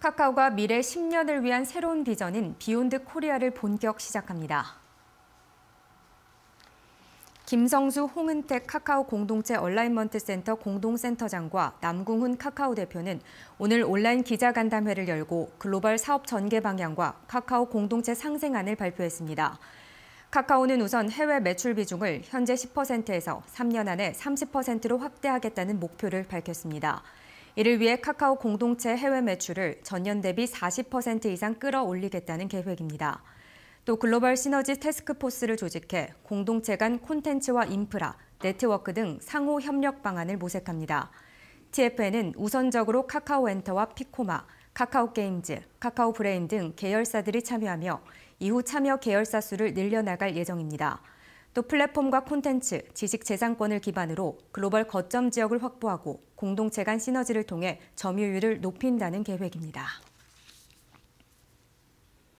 카카오가 미래 10년을 위한 새로운 비전인 비욘드 코리아를 본격 시작합니다. 김성수 홍은택 카카오 공동체 얼라인먼트 센터 공동센터장과 남궁훈 카카오 대표는 오늘 온라인 기자간담회를 열고 글로벌 사업 전개 방향과 카카오 공동체 상생안을 발표했습니다. 카카오는 우선 해외 매출 비중을 현재 10%에서 3년 안에 30%로 확대하겠다는 목표를 밝혔습니다. 이를 위해 카카오 공동체 해외 매출을 전년 대비 40% 이상 끌어올리겠다는 계획입니다. 또 글로벌 시너지 테스크포스를 조직해 공동체 간 콘텐츠와 인프라, 네트워크 등 상호 협력 방안을 모색합니다. TFN은 우선적으로 카카오 엔터와 피코마, 카카오 게임즈, 카카오 브레인 등 계열사들이 참여하며 이후 참여 계열사 수를 늘려나갈 예정입니다. 또 플랫폼과 콘텐츠, 지식 재산권을 기반으로 글로벌 거점 지역을 확보하고 공동체 간 시너지를 통해 점유율을 높인다는 계획입니다.